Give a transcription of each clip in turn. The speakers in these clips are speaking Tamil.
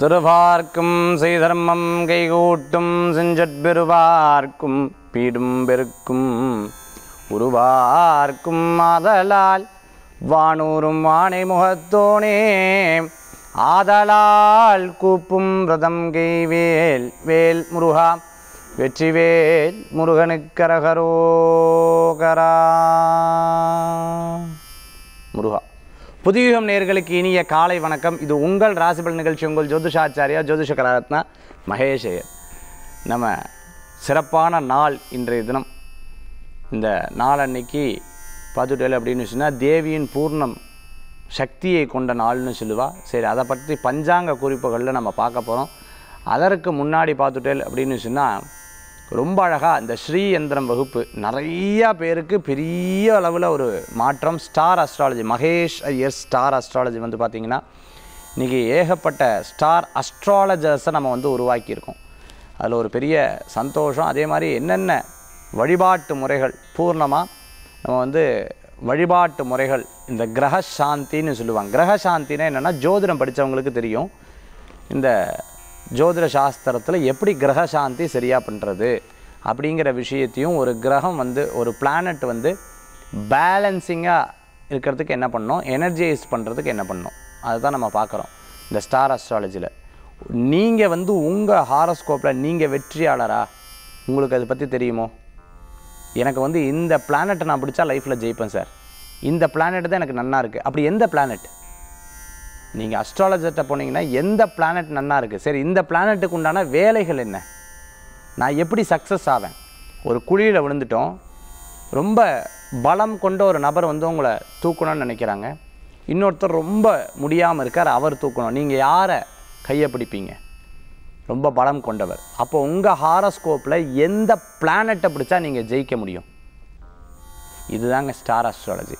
துருவார்க்கும் செய்தர்மம் கைகூட்டும் செஞ்சட்பெருவார்க்கும் பீடும் பெருக்கும் உருவார்க்கும் ஆதலால் வானூரும் வானை முகத்தோனே ஆதலால் கூப்பும் ரதம் கைவேல் வேல் முருகா வெற்றிவேல் முருகனுக்கரகரோகரா புதியுகம் நேர்களுக்கு இனிய காலை வணக்கம் இது உங்கள் ராசிபல் நிகழ்ச்சி உங்கள் ஜோதிஷாச்சாரியா ஜோதிஷ கலாரத்னா நம்ம சிறப்பான நாள் இன்றைய தினம் இந்த நாள் அன்னைக்கு பார்த்துட்டேல் அப்படின்னு சொன்னால் தேவியின் பூர்ணம் சக்தியை கொண்ட நாள்னு சொல்லுவா சரி அதை பற்றி பஞ்சாங்க குறிப்புகளில் நம்ம பார்க்க போகிறோம் அதற்கு முன்னாடி பார்த்துட்டேல் அப்படின்னு சொன்னால் ரொம்ப அழகாக இந்த ஸ்ரீயந்திரம் வகுப்பு நிறையா பேருக்கு பெரிய அளவில் ஒரு மாற்றம் star astrology Mahesh Iyer star astrology வந்து பார்த்திங்கன்னா இன்றைக்கி ஏகப்பட்ட ஸ்டார் அஸ்ட்ராலஜர்ஸை நம்ம வந்து உருவாக்கியிருக்கோம் அதில் ஒரு பெரிய சந்தோஷம் அதே மாதிரி என்னென்ன வழிபாட்டு முறைகள் பூர்ணமாக நம்ம வந்து வழிபாட்டு முறைகள் இந்த கிரக சாந்தின்னு சொல்லுவாங்க கிரக என்னென்னா ஜோதிடம் படித்தவங்களுக்கு தெரியும் இந்த ஜோதிட சாஸ்திரத்தில் எப்படி கிரக சாந்தி சரியாக பண்ணுறது அப்படிங்கிற விஷயத்தையும் ஒரு கிரகம் வந்து ஒரு பிளானட் வந்து பேலன்சிங்காக இருக்கிறதுக்கு என்ன பண்ணோம் எனர்ஜைஸ் பண்ணுறதுக்கு என்ன பண்ணோம் அதுதான் நம்ம பார்க்குறோம் இந்த ஸ்டார் அஸ்ட்ராலஜியில் நீங்கள் வந்து உங்கள் ஹாரோஸ்கோப்பில் நீங்கள் வெற்றியாளரா உங்களுக்கு அதை பற்றி தெரியுமோ எனக்கு வந்து இந்த பிளானட்டை நான் பிடிச்சா லைஃப்பில் ஜெயிப்பேன் சார் இந்த பிளானெட் தான் எனக்கு நல்லா இருக்குது அப்படி எந்த பிளானெட் நீங்கள் அஸ்ட்ராலஜர்கிட்ட போனீங்கன்னா எந்த பிளானட் நன்னா இருக்குது சரி இந்த பிளானட்டுக்கு உண்டான வேலைகள் என்ன நான் எப்படி சக்ஸஸ் ஆவேன் ஒரு குழியில் விழுந்துட்டோம் ரொம்ப பலம் கொண்ட ஒரு நபர் வந்து உங்களை தூக்கணும்னு நினைக்கிறாங்க இன்னொருத்தர் ரொம்ப முடியாமல் இருக்கார் அவர் தூக்கணும் நீங்கள் யாரை கையை பிடிப்பீங்க ரொம்ப பலம் கொண்டவர் அப்போ உங்கள் ஹாரஸ்கோப்பில் எந்த பிளானட்டை பிடிச்சா நீங்கள் ஜெயிக்க முடியும் இதுதாங்க ஸ்டார் அஸ்ட்ராலஜி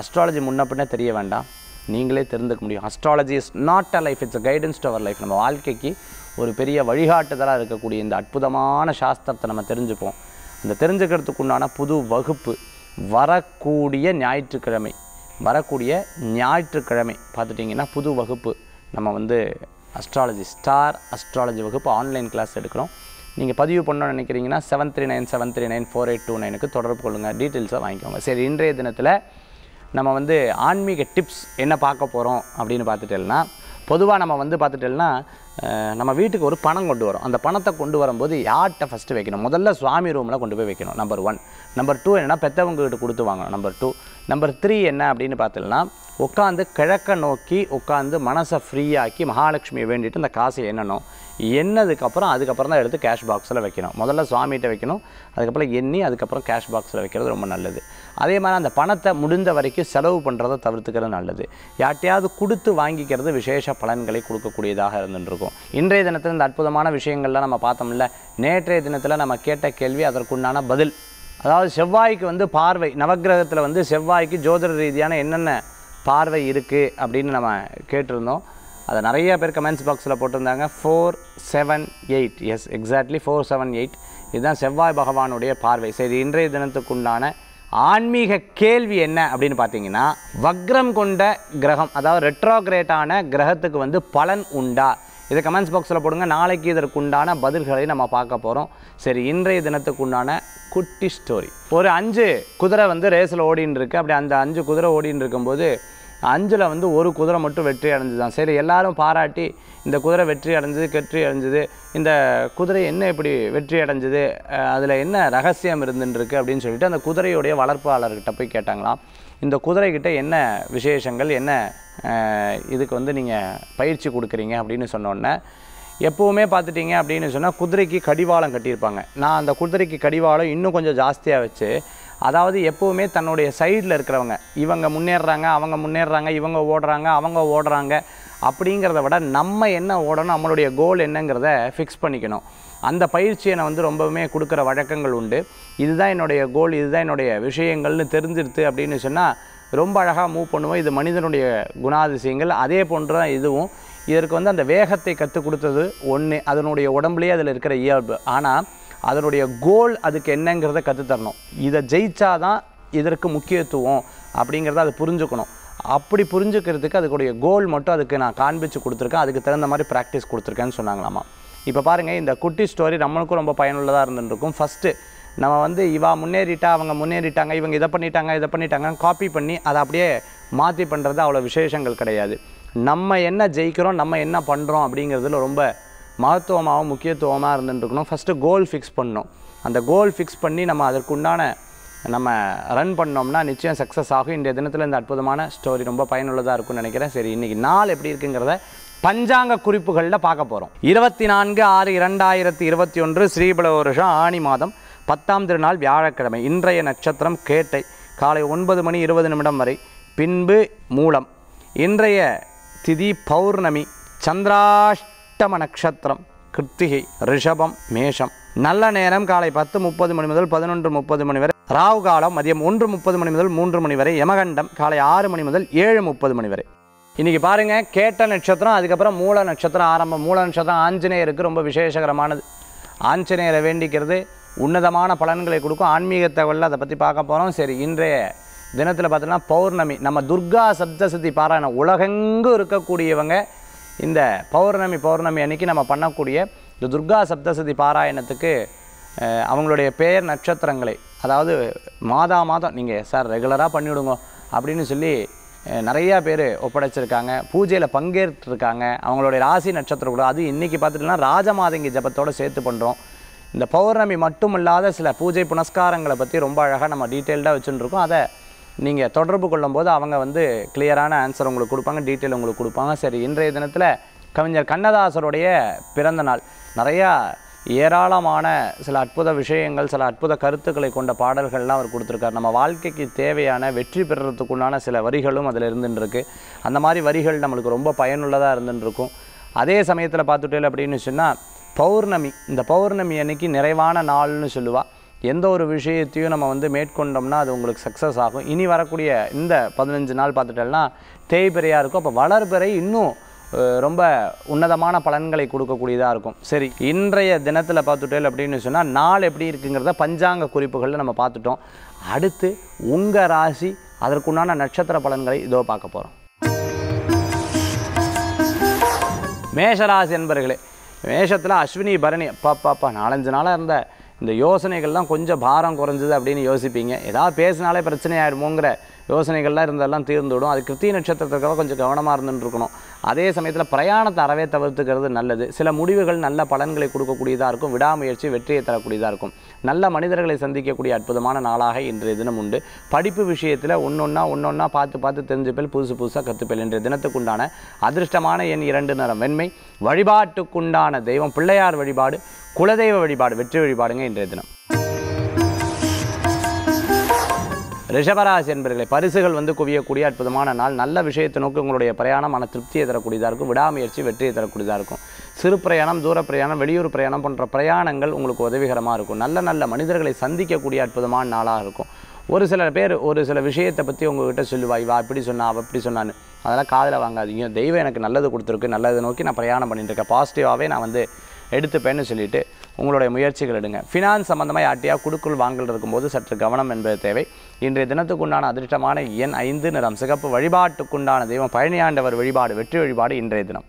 அஸ்ட்ராலஜி முன்ன பின்ன தெரிய வேண்டாம் நீங்களே தெரிந்துக்க முடியும் astrology is not a life it's a guidance to our life நம்ம வாழ்க்கைக்கு ஒரு பெரிய வழிகாட்டுதலாக இருக்கக்கூடிய இந்த அற்புதமான சாஸ்திரத்தை நம்ம தெரிஞ்சுப்போம் இந்த தெரிஞ்சுக்கிறதுக்கு உண்டான புது வகுப்பு வரக்கூடிய ஞாயிற்றுக்கிழமை வரக்கூடிய ஞாயிற்றுக்கிழமை பார்த்துட்டிங்கன்னா புது வகுப்பு நம்ம வந்து அஸ்ட்ராலஜி ஸ்டார் அஸ்ட்ராலஜி வகுப்பு ஆன்லைன் கிளாஸ் எடுக்கிறோம் நீங்கள் பதிவு பண்ணணும்னு நினைக்கிறீங்கன்னா seven three nine seven three nine four eight two நைனுக்கு தொடர்பு கொள்ளுங்கள் டீட்டெயில்ஸை வாங்கிக்கோங்க சரி இன்றைய தினத்தில் நம்ம வந்து ஆன்மீக டிப்ஸ் என்ன பார்க்க போகிறோம் அப்படின்னு பார்த்துட்டோம்னா பொதுவாக நம்ம வந்து பார்த்துட்டோம்னா நம்ம வீட்டுக்கு ஒரு பணம் கொண்டு வரும் அந்த பணத்தை கொண்டு வரும்போது யார்கிட்ட ஃபஸ்ட்டு வைக்கணும் முதல்ல சுவாமி ரூமில் கொண்டு போய் வைக்கணும் நம்பர் ஒன் நம்பர் டூ என்னென்னா கிட்ட கொடுத்து வாங்கணும் நம்பர் டூ நம்பர் த்ரீ என்ன அப்படின்னு பார்த்தோம்னா உட்காந்து கிழக்க நோக்கி உட்காந்து மனசை ஃப்ரீயாக்கி மகாலட்சுமியை வேண்டிட்டு அந்த காசை எண்ணணும் எண்ணதுக்கப்புறம் அதுக்கப்புறம் தான் எடுத்து கேஷ் பாக்ஸில் வைக்கணும் முதல்ல சுவாமிகிட்ட வைக்கணும் அதுக்கப்புறம் எண்ணி அதுக்கப்புறம் கேஷ் பாக்ஸில் வைக்கிறது ரொம்ப நல்லது அதே மாதிரி அந்த பணத்தை முடிந்த வரைக்கும் செலவு பண்ணுறதை தவிர்த்துக்கிறது நல்லது யார்ட்டையாவது கொடுத்து வாங்கிக்கிறது விசேஷ பலன்களை கொடுக்கக்கூடியதாக இருந்துருக்கும் இருக்கும் இன்றைய தினத்தில் இந்த அற்புதமான விஷயங்கள்லாம் நம்ம பார்த்தோம்ல நேற்றைய தினத்தில் நம்ம கேட்ட கேள்வி அதற்குண்டான பதில் அதாவது செவ்வாய்க்கு வந்து பார்வை நவகிரகத்தில் வந்து செவ்வாய்க்கு ஜோதிட ரீதியான என்னென்ன பார்வை இருக்குது அப்படின்னு நம்ம கேட்டிருந்தோம் அதை நிறைய பேர் கமெண்ட்ஸ் பாக்ஸில் போட்டிருந்தாங்க four seven eight yes exactly four seven eight இதுதான் செவ்வாய் பகவானுடைய பார்வை சரி இன்றைய தினத்துக்குண்டான ஆன்மீக கேள்வி என்ன அப்படின்னு பார்த்தீங்கன்னா வக்ரம் கொண்ட கிரகம் அதாவது ரெட்ரோகிரேட்டான கிரகத்துக்கு வந்து பலன் உண்டா இதை கமெண்ட்ஸ் பாக்ஸில் போடுங்க நாளைக்கு இதற்குண்டான பதில்களை நம்ம பார்க்க போகிறோம் சரி இன்றைய தினத்துக்குண்டான குட்டி ஸ்டோரி ஒரு அஞ்சு குதிரை வந்து ரேஸில் ஓடின்னு இருக்கு அப்படி அந்த அஞ்சு குதிரை ஓடின்னு இருக்கும்போது அஞ்சில் வந்து ஒரு குதிரை மட்டும் வெற்றி தான் சரி எல்லாரும் பாராட்டி இந்த குதிரை வெற்றி அடைஞ்சது கெற்றி அடைஞ்சது இந்த குதிரை என்ன இப்படி வெற்றி அடைஞ்சது அதில் என்ன ரகசியம் இருந்துருக்கு அப்படின்னு சொல்லிட்டு அந்த குதிரையுடைய வளர்ப்பாளர்கிட்ட போய் கேட்டாங்களாம் இந்த குதிரைக்கிட்ட என்ன விசேஷங்கள் என்ன இதுக்கு வந்து நீங்கள் பயிற்சி கொடுக்குறீங்க அப்படின்னு சொன்னோடனே எப்போவுமே பார்த்துட்டிங்க அப்படின்னு சொன்னால் குதிரைக்கு கடிவாளம் கட்டியிருப்பாங்க நான் அந்த குதிரைக்கு கடிவாளம் இன்னும் கொஞ்சம் ஜாஸ்தியாக வச்சு அதாவது எப்போவுமே தன்னுடைய சைடில் இருக்கிறவங்க இவங்க முன்னேறாங்க அவங்க முன்னேறுறாங்க இவங்க ஓடுறாங்க அவங்க ஓடுறாங்க அப்படிங்கிறத விட நம்ம என்ன ஓடணும் நம்மளுடைய கோல் என்னங்கிறத ஃபிக்ஸ் பண்ணிக்கணும் அந்த பயிற்சியை நான் வந்து ரொம்பவுமே கொடுக்குற வழக்கங்கள் உண்டு இதுதான் என்னுடைய கோல் இதுதான் என்னுடைய விஷயங்கள்னு தெரிஞ்சிருது அப்படின்னு சொன்னால் ரொம்ப அழகாக மூவ் பண்ணுவோம் இது மனிதனுடைய குணாதிசயங்கள் அதே போன்று தான் இதுவும் இதற்கு வந்து அந்த வேகத்தை கற்றுக் கொடுத்தது ஒன்று அதனுடைய உடம்புலேயே அதில் இருக்கிற இயல்பு ஆனால் அதனுடைய கோல் அதுக்கு என்னங்கிறத கற்றுத்தரணும் இதை தான் இதற்கு முக்கியத்துவம் அப்படிங்கிறத அது புரிஞ்சுக்கணும் அப்படி புரிஞ்சுக்கிறதுக்கு அதுக்குடைய கோல் மட்டும் அதுக்கு நான் காண்பிச்சு கொடுத்துருக்கேன் அதுக்கு தகுந்த மாதிரி ப்ராக்டிஸ் கொடுத்துருக்கேன்னு சொன்னாங்களாமா இப்போ பாருங்கள் இந்த குட்டி ஸ்டோரி நம்மளுக்கும் ரொம்ப பயனுள்ளதாக இருந்துருக்கும் ஃபஸ்ட்டு நம்ம வந்து இவா முன்னேறிட்டா அவங்க முன்னேறிட்டாங்க இவங்க இதை பண்ணிட்டாங்க இதை பண்ணிட்டாங்கன்னு காப்பி பண்ணி அதை அப்படியே மாற்றி பண்ணுறது அவ்வளோ விசேஷங்கள் கிடையாது நம்ம என்ன ஜெயிக்கிறோம் நம்ம என்ன பண்ணுறோம் அப்படிங்கிறதுல ரொம்ப மகத்துவமாகவும் முக்கியத்துவமாக இருந்துருக்கணும் ஃபஸ்ட்டு கோல் ஃபிக்ஸ் பண்ணணும் அந்த கோல் ஃபிக்ஸ் பண்ணி நம்ம அதற்குண்டான நம்ம ரன் பண்ணோம்னா நிச்சயம் சக்ஸஸ் ஆகும் இந்த தினத்தில் இந்த அற்புதமான ஸ்டோரி ரொம்ப பயனுள்ளதாக இருக்கும்னு நினைக்கிறேன் சரி இன்றைக்கி நாள் எப்படி இருக்குங்கிறத பஞ்சாங்க குறிப்புகளில் பார்க்க போகிறோம் இருபத்தி நான்கு ஆறு இரண்டாயிரத்தி இருபத்தி ஒன்று ஸ்ரீபல வருஷம் ஆணி மாதம் பத்தாம் திருநாள் வியாழக்கிழமை இன்றைய நட்சத்திரம் கேட்டை காலை ஒன்பது மணி இருபது நிமிடம் வரை பின்பு மூலம் இன்றைய திதி பௌர்ணமி சந்திராஷ்ட அஷ்டம நட்சத்திரம் கிருத்திகை ரிஷபம் மேஷம் நல்ல நேரம் காலை பத்து முப்பது மணி முதல் பதினொன்று முப்பது மணி வரை ராவு காலம் மதியம் ஒன்று முப்பது மணி முதல் மூன்று மணி வரை யமகண்டம் காலை ஆறு மணி முதல் ஏழு முப்பது மணி வரை இன்றைக்கி பாருங்கள் கேட்ட நட்சத்திரம் அதுக்கப்புறம் மூல நட்சத்திரம் ஆரம்பம் மூல நட்சத்திரம் ஆஞ்சநேயருக்கு ரொம்ப விசேஷகரமானது ஆஞ்சநேயரை வேண்டிக்கிறது உன்னதமான பலன்களை கொடுக்கும் ஆன்மீக தகவலில் அதை பற்றி பார்க்க போகிறோம் சரி இன்றைய தினத்தில் பார்த்தோன்னா பௌர்ணமி நம்ம துர்கா சப்தசதி பாராயணம் உலகெங்கு இருக்கக்கூடியவங்க இந்த பௌர்ணமி பௌர்ணமி அன்னைக்கு நம்ம பண்ணக்கூடிய இந்த துர்கா சப்தசதி பாராயணத்துக்கு அவங்களுடைய பெயர் நட்சத்திரங்களை அதாவது மாதா மாதம் நீங்கள் சார் ரெகுலராக பண்ணிவிடுங்க அப்படின்னு சொல்லி நிறையா பேர் ஒப்படைச்சிருக்காங்க பூஜையில் பங்கேற்றுருக்காங்க அவங்களுடைய ராசி நட்சத்திரம் கூட அது இன்றைக்கி பார்த்துட்டுனா ராஜமாதங்கி ஜபத்தோடு சேர்த்து பண்ணுறோம் இந்த பௌர்ணமி மட்டும் இல்லாத சில பூஜை புனஸ்காரங்களை பற்றி ரொம்ப அழகாக நம்ம டீட்டெயில்டாக வச்சுருக்கோம் அதை நீங்கள் தொடர்பு கொள்ளும் போது அவங்க வந்து கிளியரான ஆன்சர் உங்களுக்கு கொடுப்பாங்க டீட்டெயில் உங்களுக்கு கொடுப்பாங்க சரி இன்றைய தினத்தில் கவிஞர் கண்ணதாசருடைய பிறந்த நாள் நிறையா ஏராளமான சில அற்புத விஷயங்கள் சில அற்புத கருத்துக்களை கொண்ட பாடல்கள்லாம் அவர் கொடுத்துருக்கார் நம்ம வாழ்க்கைக்கு தேவையான வெற்றி பெறுறதுக்குண்டான சில வரிகளும் அதில் இருந்துருக்கு அந்த மாதிரி வரிகள் நம்மளுக்கு ரொம்ப பயனுள்ளதாக இருந்துருக்கும் அதே சமயத்தில் பார்த்துட்டே அப்படின்னு சொன்னால் பௌர்ணமி இந்த பௌர்ணமி அன்னைக்கு நிறைவான நாள்னு சொல்லுவாள் எந்த ஒரு விஷயத்தையும் நம்ம வந்து மேற்கொண்டோம்னா அது உங்களுக்கு சக்ஸஸ் ஆகும் இனி வரக்கூடிய இந்த பதினஞ்சு நாள் பார்த்துட்டோம்னா தேய்பிறையாக இருக்கும் அப்போ வளர்பிறை இன்னும் ரொம்ப உன்னதமான பலன்களை கொடுக்கக்கூடியதாக இருக்கும் சரி இன்றைய தினத்தில் பார்த்துட்டோம் அப்படின்னு சொன்னால் நாள் எப்படி இருக்குங்கிறத பஞ்சாங்க குறிப்புகளில் நம்ம பார்த்துட்டோம் அடுத்து உங்கள் ராசி அதற்குண்டான நட்சத்திர பலன்களை இதோ பார்க்க போகிறோம் மேஷராசி என்பர்களே மேஷத்தில் அஸ்வினி பரணி அப்பா நாலஞ்சு நாளாக இருந்த இந்த யோசனைகள்லாம் கொஞ்சம் பாரம் குறைஞ்சது அப்படின்னு யோசிப்பீங்க ஏதாவது பேசினாலே பிரச்சனை யோசனைகள்லாம் இருந்தெல்லாம் தீர்ந்துவிடும் அது கிருத்திய நட்சத்திரத்துக்காக கொஞ்சம் கவனமாக இருந்துட்டு இருக்கணும் அதே சமயத்தில் பிரயாணத்தை அறவே தவிர்த்துக்கிறது நல்லது சில முடிவுகள் நல்ல பலன்களை கொடுக்கக்கூடியதாக இருக்கும் விடாமுயற்சி வெற்றியை தரக்கூடியதாக இருக்கும் நல்ல மனிதர்களை சந்திக்கக்கூடிய அற்புதமான நாளாக இன்றைய தினம் உண்டு படிப்பு விஷயத்தில் ஒன்று ஒன்றா பார்த்து பார்த்து தெரிஞ்சுப்பேல் புதுசு புதுசாக கற்றுப்பேல் இன்றைய தினத்துக்குண்டான அதிர்ஷ்டமான என் இரண்டு நேரம் வெண்மை வழிபாட்டுக்குண்டான தெய்வம் பிள்ளையார் வழிபாடு குலதெய்வ வழிபாடு வெற்றி வழிபாடுங்க இன்றைய தினம் ரிஷபராசி என்பர்களை பரிசுகள் வந்து குவியக்கூடிய அற்புதமான நாள் நல்ல விஷயத்தை நோக்கி உங்களுடைய பிரயாணம் ஆனால் திருப்தியை தரக்கூடியதாக இருக்கும் விடாமுயற்சி வெற்றியை தரக்கூடியதாக இருக்கும் சிறு பிரயாணம் தூர பிரயாணம் வெளியூர் பிரயாணம் போன்ற பிரயாணங்கள் உங்களுக்கு உதவிகரமாக இருக்கும் நல்ல நல்ல மனிதர்களை சந்திக்கக்கூடிய அற்புதமான நாளாக இருக்கும் ஒரு சில பேர் ஒரு சில விஷயத்தை பற்றி உங்ககிட்ட சொல்லுவாய் வா இப்படி சொன்னா அவள் இப்படி சொன்னான்னு அதெல்லாம் காதில் வாங்காதீங்க தெய்வம் எனக்கு நல்லது கொடுத்துருக்கு நல்லதை நோக்கி நான் பிரயாணம் பண்ணிட்டுருக்கேன் பாசிட்டிவாகவே நான் வந்து எடுத்துப்பேன்னு சொல்லிவிட்டு உங்களுடைய முயற்சிகள் எடுங்க ஃபினான்ஸ் சம்மந்தமாக யார்ட்டையாக குடுக்குள் வாங்கல் இருக்கும்போது சற்று கவனம் என்பது தேவை இன்றைய தினத்துக்குண்டான அதிர்ஷ்டமான எண் ஐந்து நிறம் சிகப்பு வழிபாட்டுக்குண்டான தெய்வம் பழனியாண்டவர் வழிபாடு வெற்றி வழிபாடு இன்றைய தினம்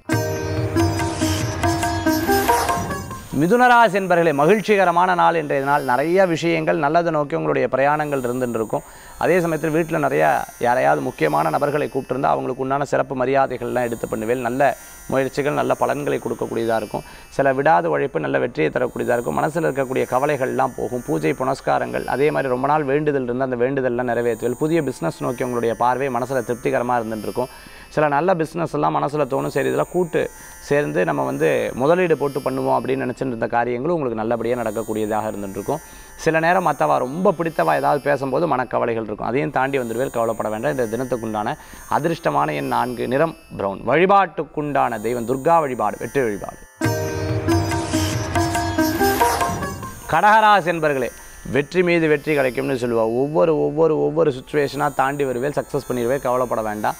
மிதுனராசி என்பர்களே மகிழ்ச்சிகரமான நாள் இன்றைய நாள் நிறைய விஷயங்கள் நல்லதை நோக்கி உங்களுடைய பிரயாணங்கள் இருந்துருக்கும் அதே சமயத்தில் வீட்டில் நிறையா யாரையாவது முக்கியமான நபர்களை கூப்பிட்டுருந்தா அவங்களுக்கு உண்டான சிறப்பு மரியாதைகள்லாம் எடுத்து பண்ணுவேன் நல்ல முயற்சிகள் நல்ல பலன்களை கொடுக்கக்கூடியதாக இருக்கும் சில விடாத உழைப்பு நல்ல வெற்றியை தரக்கூடியதாக இருக்கும் மனசில் இருக்கக்கூடிய கவலைகள்லாம் போகும் பூஜை புனஸ்காரங்கள் அதே மாதிரி ரொம்ப நாள் வேண்டுதல் இருந்தால் அந்த வேண்டுதல்லாம் நிறைவேற்றுவல் புதிய பிஸ்னஸ் நோக்கி உங்களுடைய பார்வை மனசில் திருப்திகரமாக இருந்துட்டுருக்கும் சில நல்ல பிஸ்னஸ் எல்லாம் மனசில் தோணும் சரி இதெல்லாம் கூட்டு சேர்ந்து நம்ம வந்து முதலீடு போட்டு பண்ணுவோம் அப்படின்னு நினச்சிட்டு இருந்த காரியங்களும் உங்களுக்கு நல்லபடியாக நடக்கக்கூடியதாக இருந்துட்டுருக்கும் சில நேரம் மற்றவா ரொம்ப பிடித்தவா ஏதாவது பேசும்போது மனக்கவலைகள் இருக்கும் அதையும் தாண்டி வந்துடுவே கவலைப்பட வேண்டாம் இந்த தினத்துக்குண்டான அதிர்ஷ்டமான என் நான்கு நிறம் ப்ரௌன் வழிபாட்டுக்குண்டான தெய்வம் துர்கா வழிபாடு வெற்றி வழிபாடு கடகராஸ் என்பர்களே வெற்றி மீது வெற்றி கிடைக்கும்னு சொல்லுவாள் ஒவ்வொரு ஒவ்வொரு ஒவ்வொரு சுச்சுவேஷனாக தாண்டி வருவேல் சக்ஸஸ் பண்ணிடுவேன் கவலைப்பட வேண்டாம்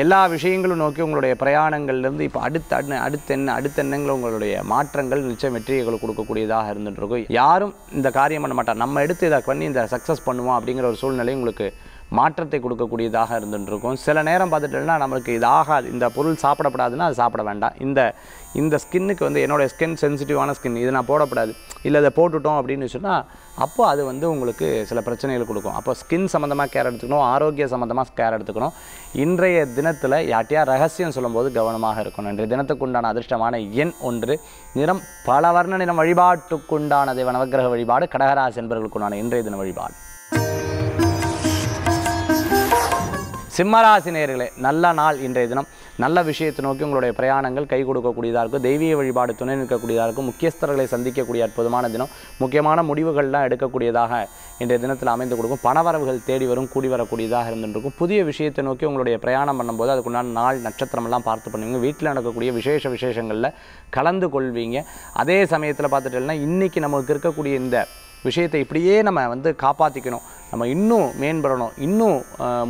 எல்லா விஷயங்களும் நோக்கி உங்களுடைய பிரயாணங்கள்லேருந்து இப்போ அடுத்த அடுத்த என்ன அடுத்த எண்ணங்கள் உங்களுடைய மாற்றங்கள் நிச்சயம் வெற்றிகளை கொடுக்கக்கூடியதாக இருந்துட்டு இருக்கும் யாரும் இந்த காரியம் பண்ண மாட்டார் நம்ம எடுத்து இதை பண்ணி இந்த சக்ஸஸ் பண்ணுவோம் அப்படிங்கிற ஒரு சூழ்நிலை உங்களுக்கு மாற்றத்தை கொடுக்கக்கூடியதாக இருந்துட்டுருக்கும் சில நேரம் பார்த்துட்டோம்னா நம்மளுக்கு இது ஆகாது இந்த பொருள் சாப்பிடப்படாதுன்னா அது சாப்பிட வேண்டாம் இந்த இந்த ஸ்கின்னுக்கு வந்து என்னோடய ஸ்கின் சென்சிட்டிவான ஸ்கின் இது நான் போடப்படாது இல்லை அதை போட்டுட்டோம் அப்படின்னு சொன்னால் அப்போது அது வந்து உங்களுக்கு சில பிரச்சனைகள் கொடுக்கும் அப்போ ஸ்கின் சம்மந்தமாக கேர் எடுத்துக்கணும் ஆரோக்கிய சம்மந்தமாக கேர் எடுத்துக்கணும் இன்றைய தினத்தில் யாட்டியாக ரகசியம் சொல்லும்போது கவனமாக இருக்கணும் இன்றைய தினத்துக்குண்டான அதிர்ஷ்டமான எண் ஒன்று நிறம் பல வர்ண நிறம் வழிபாட்டுக்குண்டான தேவ நவகிரக வழிபாடு கடகராசி என்பவர்களுக்குண்டான இன்றைய தின வழிபாடு சிம்மராசி நேர்களே நல்ல நாள் இன்றைய தினம் நல்ல விஷயத்தை நோக்கி உங்களுடைய பிரயாணங்கள் கை கொடுக்கக்கூடியதாக இருக்கும் தெய்வீக வழிபாடு துணை நிற்கக்கூடியதாக இருக்கும் முக்கியஸ்தர்களை சந்திக்கக்கூடிய அற்புதமான தினம் முக்கியமான முடிவுகள்லாம் எடுக்கக்கூடியதாக இன்றைய தினத்தில் அமைந்து கொடுக்கும் பணவரவுகள் தேடி வரும் கூடி வரக்கூடியதாக இருந்துருக்கும் புதிய விஷயத்தை நோக்கி உங்களுடைய பிரயாணம் பண்ணும்போது அதுக்குண்டான நாள் நட்சத்திரமெல்லாம் பார்த்து பண்ணுவீங்க வீட்டில் நடக்கக்கூடிய விசேஷ விசேஷங்களில் கலந்து கொள்வீங்க அதே சமயத்தில் பார்த்துட்டேன்னா இன்றைக்கி நமக்கு இருக்கக்கூடிய இந்த விஷயத்தை இப்படியே நம்ம வந்து காப்பாற்றிக்கணும் நம்ம இன்னும் மேம்படணும் இன்னும்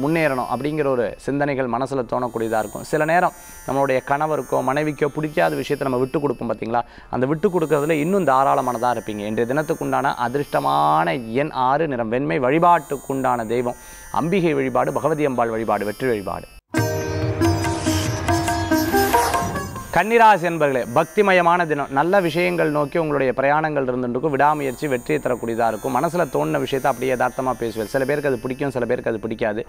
முன்னேறணும் அப்படிங்கிற ஒரு சிந்தனைகள் மனசில் தோணக்கூடியதாக இருக்கும் சில நேரம் நம்மளுடைய கணவருக்கோ மனைவிக்கோ பிடிக்காத விஷயத்தை நம்ம விட்டு கொடுப்போம் பார்த்தீங்களா அந்த விட்டு கொடுக்கறதுல இன்னும் தாராளமானதாக இருப்பீங்க இன்றைய தினத்துக்குண்டான அதிர்ஷ்டமான எண் ஆறு நிறம் வெண்மை வழிபாட்டுக்குண்டான தெய்வம் அம்பிகை வழிபாடு பகவதி அம்பாள் வழிபாடு வெற்றி வழிபாடு கன்னிராசி என்பர்களே பக்திமயமான தினம் நல்ல விஷயங்கள் நோக்கி உங்களுடைய பிரயாணங்கள் இருந்துருக்கும் விடாமுயற்சி வெற்றியை தரக்கூடியதாக இருக்கும் மனசில் தோணின விஷயத்தை அப்படியே யதார்த்தமாக பேசுவேன் சில பேருக்கு அது பிடிக்கும் சில பேருக்கு அது பிடிக்காது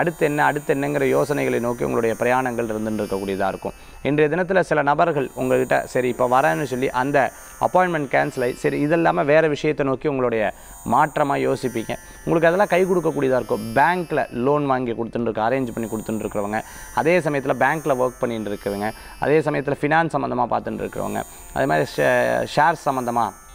அடுத்து என்ன அடுத்து என்னங்கிற யோசனைகளை நோக்கி உங்களுடைய பிரயாணங்கள் இருந்துட்டு இருக்கக்கூடியதாக இருக்கும் இன்றைய தினத்தில் சில நபர்கள் உங்கள்கிட்ட சரி இப்போ வரேன்னு சொல்லி அந்த அப்பாயின்மெண்ட் கேன்சல் ஆகி சரி இதெல்லாமல் வேறு விஷயத்தை நோக்கி உங்களுடைய மாற்றமாக யோசிப்பீங்க உங்களுக்கு அதெல்லாம் கை கொடுக்கக்கூடியதாக இருக்கும் பேங்க்கில் லோன் வாங்கி கொடுத்துட்டுருக்கு அரேஞ்ச் பண்ணி கொடுத்துட்டுருக்கிறவங்க அதே சமயத்தில் பேங்க்கில் ஒர்க் பண்ணிட்டு இருக்கிறவங்க அதே சமயத்தில் நேரத்தில் ஃபினான்ஸ் சம்மந்தமாக பார்த்துட்டு இருக்கிறவங்க அதே மாதிரி ஷே சம்மந்தமாக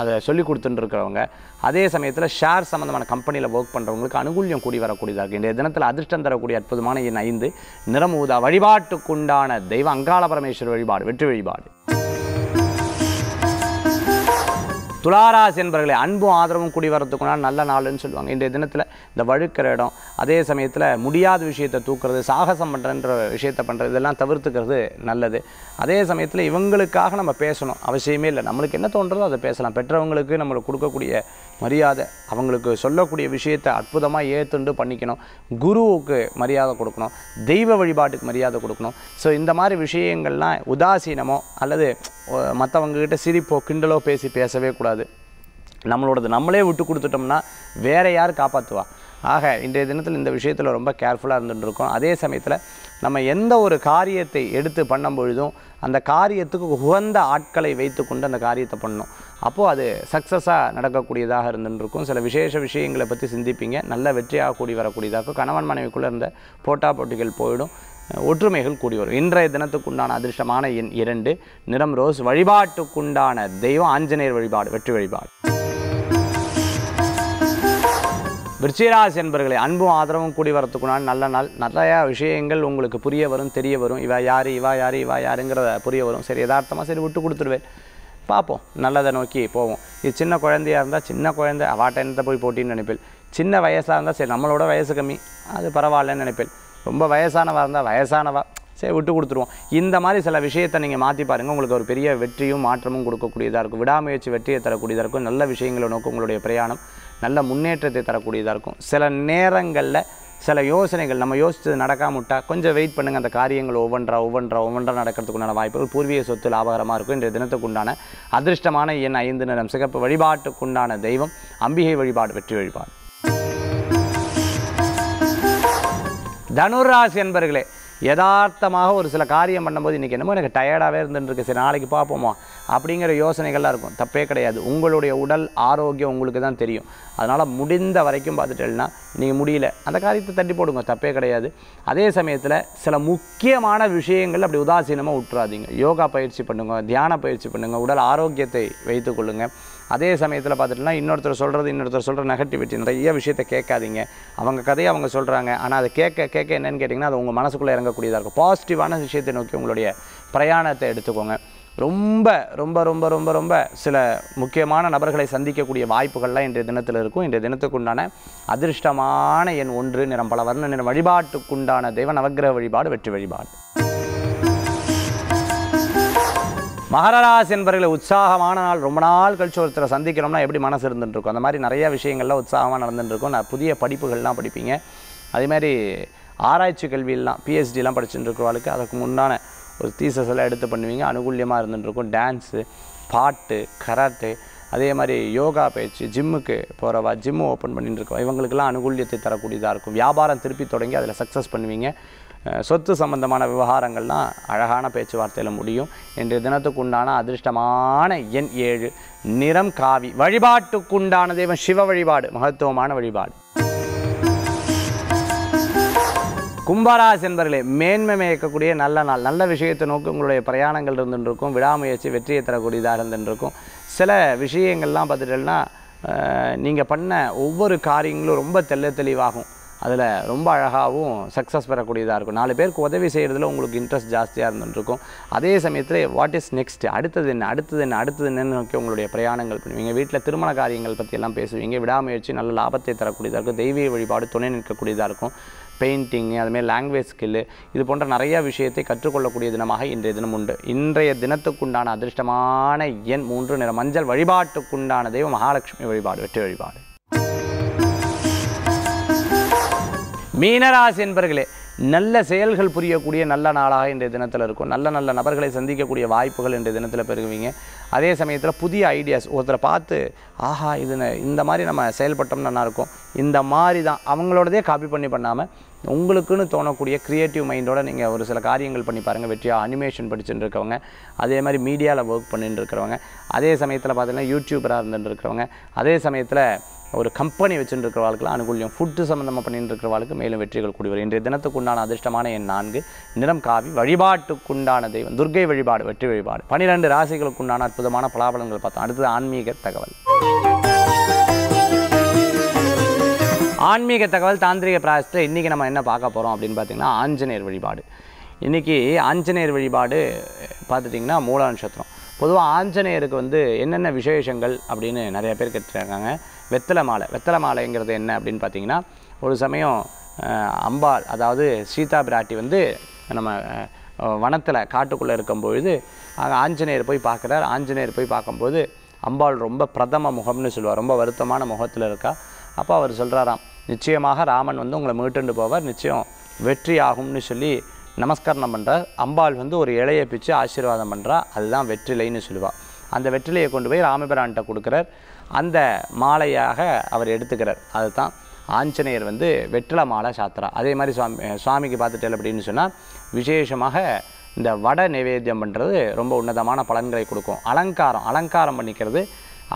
அதை சொல்லி கொடுத்துட்டுருக்கிறவங்க அதே சமயத்தில் ஷேர் சம்மந்தமான கம்பெனியில் ஒர்க் பண்ணுறவங்களுக்கு அனுகூல்யம் கூடி வரக்கூடியதாக இருக்குது இன்றைய தினத்தில் அதிர்ஷ்டம் தரக்கூடிய அற்புதமான என் ஐந்து நிறமூதா வழிபாட்டுக்குண்டான தெய்வ அங்காள பரமேஸ்வர வழிபாடு வெற்றி வழிபாடு துளாராசி என்பவர்களை அன்பும் ஆதரவும் கூடி வரதுக்குனா நல்ல நாள்னு சொல்லுவாங்க இன்றைய தினத்தில் இந்த வழுக்கிற இடம் அதே சமயத்தில் முடியாத விஷயத்தை தூக்குறது சாகசம் பண்ணுறன்ற விஷயத்தை பண்ணுறது இதெல்லாம் தவிர்த்துக்கிறது நல்லது அதே சமயத்தில் இவங்களுக்காக நம்ம பேசணும் அவசியமே இல்லை நம்மளுக்கு என்ன தோன்றதோ அதை பேசலாம் பெற்றவங்களுக்கு நம்மளுக்கு கொடுக்கக்கூடிய மரியாதை அவங்களுக்கு சொல்லக்கூடிய விஷயத்தை அற்புதமாக ஏற்றுண்டு பண்ணிக்கணும் குருவுக்கு மரியாதை கொடுக்கணும் தெய்வ வழிபாட்டுக்கு மரியாதை கொடுக்கணும் ஸோ இந்த மாதிரி விஷயங்கள்லாம் உதாசீனமோ அல்லது மற்றவங்கக்கிட்ட சிரிப்போ கிண்டலோ பேசி பேசவே கூடாது கூடாது நம்மளோடது நம்மளே விட்டு கொடுத்துட்டோம்னா வேறு யார் காப்பாற்றுவா ஆக இன்றைய தினத்தில் இந்த விஷயத்தில் ரொம்ப கேர்ஃபுல்லாக இருந்துகிட்டு இருக்கோம் அதே சமயத்தில் நம்ம எந்த ஒரு காரியத்தை எடுத்து பண்ணும் பொழுதும் அந்த காரியத்துக்கு உகந்த ஆட்களை வைத்துக்கொண்டு அந்த காரியத்தை பண்ணணும் அப்போது அது சக்ஸஸாக நடக்கக்கூடியதாக இருந்துருக்கும் சில விசேஷ விஷயங்களை பற்றி சிந்திப்பீங்க நல்ல வெற்றியாக கூடி வரக்கூடியதாக கணவன் மனைவிக்குள்ளே இருந்த போட்டா போட்டிகள் போயிடும் ஒற்றுமைகள் கூடி வரும் இன்றைய உண்டான அதிர்ஷ்டமான எண் இரண்டு நிறம் ரோஸ் வழிபாட்டுக்குண்டான தெய்வம் ஆஞ்சநேயர் வழிபாடு வெற்றி வழிபாடு விருச்சிராசி என்பர்களை அன்பும் ஆதரவும் கூடி வரத்துக்குனால் நல்ல நாள் நிறையா விஷயங்கள் உங்களுக்கு புரிய வரும் தெரிய வரும் இவா யார் இவா யார் இவா யாருங்கிறத புரிய வரும் சரி யதார்த்தமாக சரி விட்டு கொடுத்துருவேன் பார்ப்போம் நல்லதை நோக்கி போவோம் இது சின்ன குழந்தையாக இருந்தால் சின்ன குழந்தை அவாட்ட என்னத்தை போய் போட்டின்னு நினைப்பேன் சின்ன வயசாக இருந்தால் சரி நம்மளோட வயசு கம்மி அது பரவாயில்லன்னு நினைப்பேன் ரொம்ப வயசானவா இருந்தால் வயசானவா சரி விட்டு கொடுத்துருவோம் இந்த மாதிரி சில விஷயத்தை நீங்கள் மாற்றி பாருங்கள் உங்களுக்கு ஒரு பெரிய வெற்றியும் மாற்றமும் கொடுக்கக்கூடியதாக இருக்கும் விடாமுயற்சி வெற்றியை தரக்கூடியதாக இருக்கும் நல்ல விஷயங்களை நோக்கி உங்களுடைய பிரயாணம் நல்ல முன்னேற்றத்தை தரக்கூடியதாக இருக்கும் சில நேரங்களில் சில யோசனைகள் நம்ம யோசித்தது நடக்காமட்டா கொஞ்சம் வெயிட் பண்ணுங்கள் அந்த காரியங்கள் ஒவ்வொன்றா ஒவ்வொன்றா ஒவ்வொன்றா நடக்கிறதுக்குண்டான வாய்ப்புகள் பூர்வீக சொத்து லாபகரமாக இருக்கும் இன்றைய தினத்துக்குண்டான அதிர்ஷ்டமான என் ஐந்து நிறம் சிகப்பு வழிபாட்டுக்குண்டான தெய்வம் அம்பிகை வழிபாடு வெற்றி வழிபாடு தனுராசி என்பர்களே யதார்த்தமாக ஒரு சில காரியம் பண்ணும்போது இன்றைக்கி என்னமோ எனக்கு டயர்டாகவே இருந்துருக்கு சரி நாளைக்கு பார்ப்போமா அப்படிங்கிற யோசனைகள்லாம் இருக்கும் தப்பே கிடையாது உங்களுடைய உடல் ஆரோக்கியம் உங்களுக்கு தான் தெரியும் அதனால் முடிந்த வரைக்கும் பார்த்துட்டேன்னா நீங்கள் முடியல அந்த காரியத்தை தட்டி போடுங்க தப்பே கிடையாது அதே சமயத்தில் சில முக்கியமான விஷயங்கள் அப்படி உதாசீனமாக விட்டுறாதீங்க யோகா பயிற்சி பண்ணுங்கள் தியான பயிற்சி பண்ணுங்கள் உடல் ஆரோக்கியத்தை வைத்துக்கொள்ளுங்கள் அதே சமயத்தில் பார்த்துட்டுனா இன்னொருத்தர் சொல்கிறது இன்னொருத்தர் சொல்கிற நெகட்டிவிட்டி நிறைய விஷயத்தை கேட்காதீங்க அவங்க கதையை அவங்க சொல்கிறாங்க ஆனால் அதை கேட்க கேட்க என்னென்னு கேட்டிங்கன்னா அது உங்கள் மனசுக்குள்ளே இறங்கக்கூடியதாக இருக்கும் பாசிட்டிவான விஷயத்தை நோக்கி உங்களுடைய பிரயாணத்தை எடுத்துக்கோங்க ரொம்ப ரொம்ப ரொம்ப ரொம்ப ரொம்ப சில முக்கியமான நபர்களை சந்திக்கக்கூடிய வாய்ப்புகள்லாம் இன்றைய தினத்தில் இருக்கும் இன்றைய உண்டான அதிர்ஷ்டமான என் ஒன்று நிறம் பல வர்ண நிறம் வழிபாட்டுக்குண்டான தெய்வ நவகிரக வழிபாடு வெற்றி வழிபாடு மகரராசி என்பவர்களை உற்சாகமான நாள் ரொம்ப நாள் கழிச்சு ஒருத்தரை சந்திக்கிறோம்னா எப்படி மனசு இருந்துட்டுருக்கும் அந்த மாதிரி நிறையா விஷயங்கள்லாம் உற்சாகமாக நடந்துட்டுருக்கும் நான் புதிய படிப்புகள்லாம் படிப்பீங்க அதேமாதிரி ஆராய்ச்சி கல்வியெல்லாம் பிஹெச்டிலாம் படிச்சுட்டு இருக்கிறவளுக்கு அதுக்கு முன்னான ஒரு தீசஸ் எல்லாம் எடுத்து பண்ணுவீங்க அனுகூலியமாக இருந்துட்டுருக்கும் டான்ஸு பாட்டு கராட்டு அதே மாதிரி யோகா பயிற்சி ஜிம்முக்கு போகிறவா ஜிம்மு ஓப்பன் பண்ணிட்டுருக்கோம் இவங்களுக்கெல்லாம் அனுகூலியத்தை தரக்கூடியதாக இருக்கும் வியாபாரம் திருப்பி தொடங்கி அதில் சக்ஸஸ் பண்ணுவீங்க சொத்து சம்பந்தமான விவகாரங்கள்லாம் அழகான பேச்சுவார்த்தையில் முடியும் இன்றைய தினத்துக்கு உண்டான அதிர்ஷ்டமான எண் ஏழு நிறம் காவி வழிபாட்டுக்குண்டான தெய்வம் சிவ வழிபாடு மகத்துவமான வழிபாடு கும்பராசி என்பர்களே மேன்மை மேய்க்கக்கூடிய நல்ல நாள் நல்ல விஷயத்தை நோக்கி உங்களுடைய பிரயாணங்கள் இருந்துருக்கும் விடாமுயற்சி வெற்றியை தரக்கூடியதாக இருந்துருக்கும் சில விஷயங்கள்லாம் பார்த்துட்டோம்னா நீங்கள் பண்ண ஒவ்வொரு காரியங்களும் ரொம்ப தெல்ல தெளிவாகும் அதில் ரொம்ப அழகாகவும் சக்ஸஸ் பெறக்கூடியதாக இருக்கும் நாலு பேருக்கு உதவி செய்கிறதுல உங்களுக்கு இன்ட்ரெஸ்ட் ஜாஸ்தியாக இருந்துருக்கும் அதே சமயத்தில் வாட் இஸ் நெக்ஸ்ட் அடுத்தது என்ன அடுத்தது என்ன அடுத்தது என்னன்னு நோக்கி உங்களுடைய பிரயாணங்கள் பண்ணுவீங்க வீட்டில் திருமண காரியங்கள் பற்றியெல்லாம் பேசுவீங்க விடாமுயற்சி நல்ல லாபத்தை தரக்கூடியதாக இருக்கும் தெய்வீக வழிபாடு துணை நிற்கக்கூடியதாக இருக்கும் பெயிண்டிங்கு அதுமாரி லாங்குவேஜ் ஸ்கில்லு இது போன்ற நிறையா விஷயத்தை கற்றுக்கொள்ளக்கூடிய தினமாக இன்றைய தினம் உண்டு இன்றைய தினத்துக்குண்டான அதிர்ஷ்டமான எண் மூன்று நிற மஞ்சள் வழிபாட்டுக்குண்டான தெய்வம் மகாலட்சுமி வழிபாடு வெற்றி வழிபாடு மீனராசி என்பர்களே நல்ல செயல்கள் புரியக்கூடிய நல்ல நாளாக இன்றைய தினத்தில் இருக்கும் நல்ல நல்ல நபர்களை சந்திக்கக்கூடிய வாய்ப்புகள் இன்றைய தினத்தில் பெறுவீங்க அதே சமயத்தில் புதிய ஐடியாஸ் ஒருத்தரை பார்த்து ஆஹா இது இந்த மாதிரி நம்ம செயல்பட்டோம்னா நல்லாயிருக்கும் இந்த மாதிரி தான் அவங்களோடதே காப்பி பண்ணி பண்ணாமல் உங்களுக்குன்னு தோணக்கூடிய க்ரியேட்டிவ் மைண்டோட நீங்கள் ஒரு சில காரியங்கள் பண்ணி பாருங்கள் வெற்றியாக அனிமேஷன் படிச்சுட்டு இருக்கவங்க அதே மாதிரி மீடியாவில் ஒர்க் பண்ணிட்டு இருக்கிறவங்க அதே சமயத்தில் பார்த்திங்கன்னா யூடியூபராக இருந்துட்டு இருக்கிறவங்க அதே சமயத்தில் ஒரு கம்பெனி வச்சுட்டு வாழ்க்கை அனுகூலியம் ஃபுட்டு சம்மந்தமாக பண்ணிட்டு இருக்கிற வாழ்க்கை மேலும் வெற்றிகள் கூடிவர் இன்றைய இன்றைய தினத்துக்குண்டான அதிர்ஷ்டமான என் நான்கு நிறம் காவி வழிபாட்டுக்குண்டான தெய்வம் துர்கை வழிபாடு வெற்றி வழிபாடு பன்னிரெண்டு ராசிகளுக்குண்டான அற்புதமான பலாபலங்கள் பார்த்தோம் அடுத்தது ஆன்மீக தகவல் ஆன்மீக தகவல் தாந்திரிக பிராயசத்தில் இன்றைக்கி நம்ம என்ன பார்க்க போகிறோம் அப்படின்னு பார்த்திங்கன்னா ஆஞ்சநேயர் வழிபாடு இன்றைக்கி ஆஞ்சநேயர் வழிபாடு பார்த்துட்டிங்கன்னா மூல நட்சத்திரம் பொதுவாக ஆஞ்சநேயருக்கு வந்து என்னென்ன விசேஷங்கள் அப்படின்னு நிறைய பேர் கேட்டுருக்காங்க வெத்தலை மாலை வெத்தலை மாலைங்கிறது என்ன அப்படின்னு பார்த்தீங்கன்னா ஒரு சமயம் அம்பாள் அதாவது சீதா பிராட்டி வந்து நம்ம வனத்தில் காட்டுக்குள்ளே இருக்கும்பொழுது ஆஞ்சநேயர் போய் பார்க்குறார் ஆஞ்சநேயர் போய் பார்க்கும்போது அம்பாள் ரொம்ப பிரதம முகம்னு சொல்லுவார் ரொம்ப வருத்தமான முகத்தில் இருக்கா அப்போ அவர் சொல்கிறாராம் நிச்சயமாக ராமன் வந்து உங்களை மீட்டுண்டு போவார் நிச்சயம் வெற்றி ஆகும்னு சொல்லி நமஸ்காரம் பண்ணுறா அம்பாள் வந்து ஒரு இலையை பிச்சு ஆசீர்வாதம் பண்ணுறா அதுதான் வெற்றிலைன்னு சொல்லுவாள் அந்த வெற்றிலையை கொண்டு போய் ராமபிரான்கிட்ட கொடுக்குறார் அந்த மாலையாக அவர் எடுத்துக்கிறார் அதுதான் ஆஞ்சநேயர் வந்து வெற்றிலை மாலை சாத்திரா அதே மாதிரி சுவாமி சுவாமிக்கு பார்த்துட்டேன் அப்படின்னு சொன்னால் விசேஷமாக இந்த வட நைவேத்தியம் பண்ணுறது ரொம்ப உன்னதமான பலன்களை கொடுக்கும் அலங்காரம் அலங்காரம் பண்ணிக்கிறது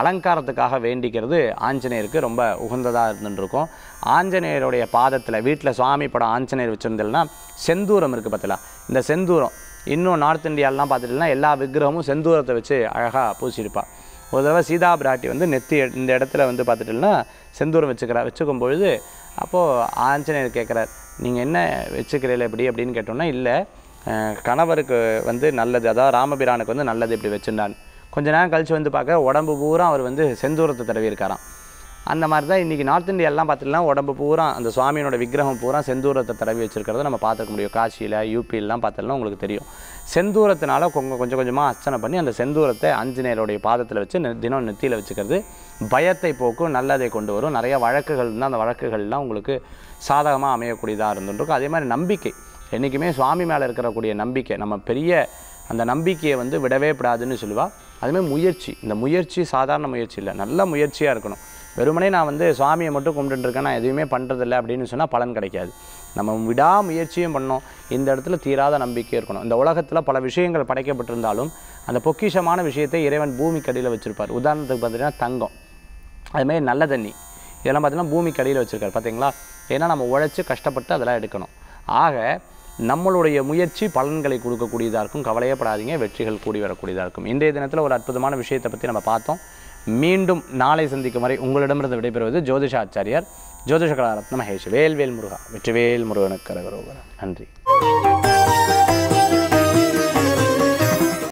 அலங்காரத்துக்காக வேண்டிக்கிறது ஆஞ்சநேயருக்கு ரொம்ப உகந்ததாக இருந்துருக்கும் ஆஞ்சநேயருடைய பாதத்தில் வீட்டில் சுவாமி படம் ஆஞ்சநேயர் வச்சுருந்தேன்னா செந்தூரம் இருக்குது பார்த்தீங்களா இந்த செந்தூரம் இன்னும் நார்த் இந்தியாலெலாம் பார்த்துட்டிங்கன்னா எல்லா விக்கிரகமும் செந்தூரத்தை வச்சு அழகாக பூசியிருப்பாள் ஒரு தடவை சீதா பிராட்டி வந்து நெத்தி இந்த இடத்துல வந்து பார்த்துட்டிங்கன்னா செந்தூரம் வச்சுக்கிறா வச்சுக்கும் பொழுது அப்போது ஆஞ்சநேயர் கேட்குறார் நீங்கள் என்ன வச்சுக்கிறீங்கள இப்படி அப்படின்னு கேட்டோன்னா இல்லை கணவருக்கு வந்து நல்லது அதாவது ராமபிரானுக்கு வந்து நல்லது இப்படி வச்சுருந்தான் கொஞ்ச நேரம் கழித்து வந்து பார்க்க உடம்பு பூரா அவர் வந்து செந்தூரத்தை தடவியிருக்காராம் அந்த மாதிரி தான் இன்றைக்கி நார்த் இந்தியாலாம் பார்த்துட்டுலாம் உடம்பு பூரா அந்த சுவாமியோட விக்கிரகம் பூரா செந்தூரத்தை தடவி வச்சுருக்கிறத நம்ம பார்த்துக்க முடியும் காசியில் யூபியிலலாம் பார்த்தலாம் உங்களுக்கு தெரியும் செந்தூரத்தினால கொஞ்சம் கொஞ்சம் கொஞ்சமாக அர்ச்சனை பண்ணி அந்த செந்தூரத்தை ஆஞ்சநேயருடைய பாதத்தில் வச்சு தினம் நெத்தியில் வச்சுக்கிறது பயத்தை போக்கும் நல்லதை கொண்டு வரும் நிறைய வழக்குகள் இருந்தால் அந்த வழக்குகள்லாம் உங்களுக்கு சாதகமாக அமையக்கூடியதாக இருந்துருக்கும் அதே மாதிரி நம்பிக்கை என்றைக்குமே சுவாமி மேலே இருக்கக்கூடிய நம்பிக்கை நம்ம பெரிய அந்த நம்பிக்கையை வந்து விடவே கூடாதுன்னு சொல்லுவாள் அதுமாதிரி முயற்சி இந்த முயற்சி சாதாரண முயற்சி இல்லை நல்ல முயற்சியாக இருக்கணும் வெறுமனே நான் வந்து சுவாமியை மட்டும் கும்பிட்டுருக்கேன் நான் எதுவுமே பண்ணுறதில்ல அப்படின்னு சொன்னால் பலன் கிடைக்காது நம்ம விடாமுயற்சியும் பண்ணோம் இந்த இடத்துல தீராத நம்பிக்கை இருக்கணும் இந்த உலகத்தில் பல விஷயங்கள் படைக்கப்பட்டிருந்தாலும் அந்த பொக்கிஷமான விஷயத்தை இறைவன் பூமிக்கு அடியில் வச்சுருப்பார் உதாரணத்துக்கு பார்த்திங்கன்னா தங்கம் அதுமாதிரி நல்ல தண்ணி இதெல்லாம் பார்த்திங்கன்னா பூமிக்கு அடியில் வச்சுருக்காரு பார்த்தீங்களா ஏன்னா நம்ம உழைச்சி கஷ்டப்பட்டு அதெல்லாம் எடுக்கணும் ஆக நம்மளுடைய முயற்சி பலன்களை கொடுக்கக்கூடியதாக இருக்கும் கவலையப்படாதீங்க வெற்றிகள் கூடி வரக்கூடியதாக இருக்கும் இன்றைய தினத்தில் ஒரு அற்புதமான விஷயத்தை பற்றி நம்ம பார்த்தோம் மீண்டும் நாளை சந்திக்கும் வரை உங்களிடமிருந்து விடைபெறுவது ஜோதிஷாச்சாரியார் ஜோதிஷ கலாரத்ன மகேஷ் வேல்வேல் முருகா வெற்றிவேல் முருகனுக்கு நன்றி